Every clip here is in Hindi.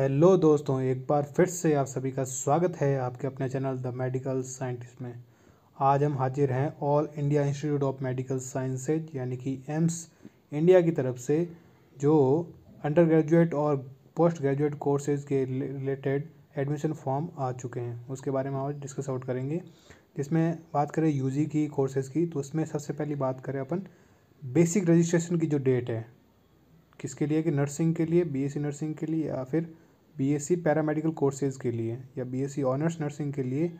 हेलो दोस्तों एक बार फिर से आप सभी का स्वागत है आपके अपने चैनल द मेडिकल साइंटिस्ट में आज हम हाजिर हैं all India Institute of Medical Sciences यानी कि एम्स इंडिया की तरफ से जो अंडर ग्रेजुएट और पोस्ट ग्रेजुएट कोर्सेज के रिलेटेड एडमिशन फॉर्म आ चुके हैं उसके बारे में आज डिस्कस आउट करेंगे जिसमें बात करें यू की कोर्सेज़ की तो उसमें सबसे पहली बात करें अपन बेसिक रजिस्ट्रेशन की जो डेट है किसके लिए कि नर्सिंग के लिए बीएससी नर्सिंग के लिए या फिर बीएससी पैरामेडिकल कोर्सेज़ के लिए या बीएससी ऑनर्स नर्सिंग के लिए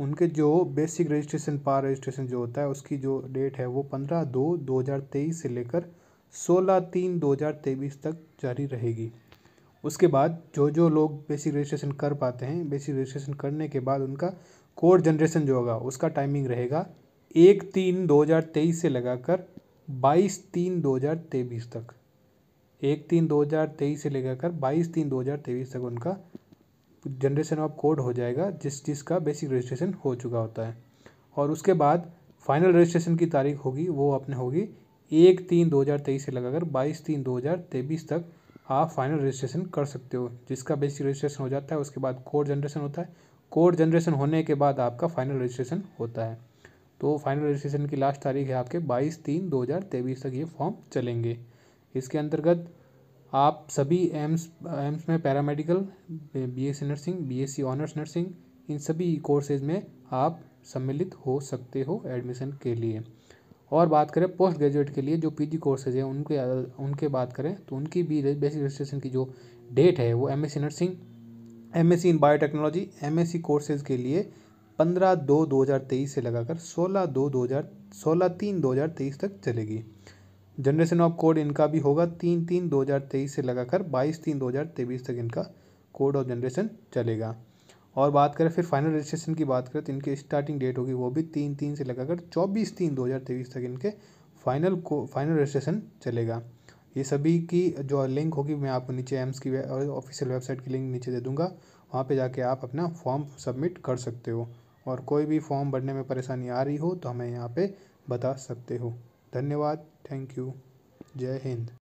उनके जो बेसिक रजिस्ट्रेशन पार रजिस्ट्रेशन जो होता है उसकी जो डेट है वो पंद्रह दो दो हज़ार तेईस से लेकर सोलह तीन दो हज़ार तेईस तक जारी रहेगी उसके बाद जो जो लोग बेसिक रजिस्ट्रेशन कर पाते हैं बेसिक रजिस्ट्रेशन करने के बाद उनका कोड जनरेशन जो होगा उसका टाइमिंग रहेगा एक तीन दो हज़ार तेईस से लगाकर बाईस तीन दो हज़ार तेईस तक एक तीन दो हज़ार तेईस से लेकर कर बाईस तीन दो हज़ार तेईस तक उनका जनरेशन ऑफ कोड हो जाएगा जिस जिसका बेसिक रजिस्ट्रेशन हो चुका होता है और उसके बाद फाइनल रजिस्ट्रेशन की तारीख होगी वो अपने होगी एक तीन दो हज़ार तेईस से लगाकर बाईस तीन दो हज़ार तेईस तक आप फाइनल रजिस्ट्रेशन कर सकते हो जिसका बेसिक रजिस्ट्रेशन हो जाता है उसके बाद कोड जनरेशन होता है कोड जनरेशन होने के बाद आपका फाइनल रजिस्ट्रेशन होता है तो फाइनल रजिस्ट्रेशन की लास्ट तारीख है आपके बाईस तीन दो हज़ार तेईस तक ये फॉर्म चलेंगे इसके अंतर्गत आप सभी एम्स एम्स में paramedical BSc nursing BSc honours nursing इन सभी कोर्सेज में आप सम्मिलित हो सकते हो एडमिशन के लिए और बात करें पोस्ट ग्रेजुएट के लिए जो पीजी कोर्सेज हैं उनके उनके बात करें तो उनकी भी बेसिक रजिस्ट्रेशन की जो डेट है वो C nursing C in biotechnology M C courses के लिए पंद्रह दो दो हज़ार तेईस से लगाकर सोलह दो दो हज़ार सोलह तीन दो हज़ार तेईस तक चलेगी जनरेशन ऑफ कोड इनका भी होगा तीन तीन दो हज़ार तेईस से लगाकर बाईस तीन दो हज़ार तेईस तक इनका कोड ऑफ जनरेशन चलेगा और बात करें फिर फाइनल रजिस्ट्रेशन की बात करें तो इनकी स्टार्टिंग डेट होगी वो भी तीन तीन से लगाकर चौबीस तीन दो हज़ार तेईस तक इनके फाइनल को फाइनल रजिस्ट्रेशन चलेगा ये सभी की जो लिंक होगी मैं आपको नीचे एम्स की और ऑफिशियल वेबसाइट की लिंक नीचे दे दूँगा वहाँ पर जाके आप अपना फॉर्म सबमिट कर सकते हो और कोई भी फॉर्म भरने में परेशानी आ रही हो तो हमें यहाँ पर बता सकते हो धन्यवाद थैंक यू जय हिंद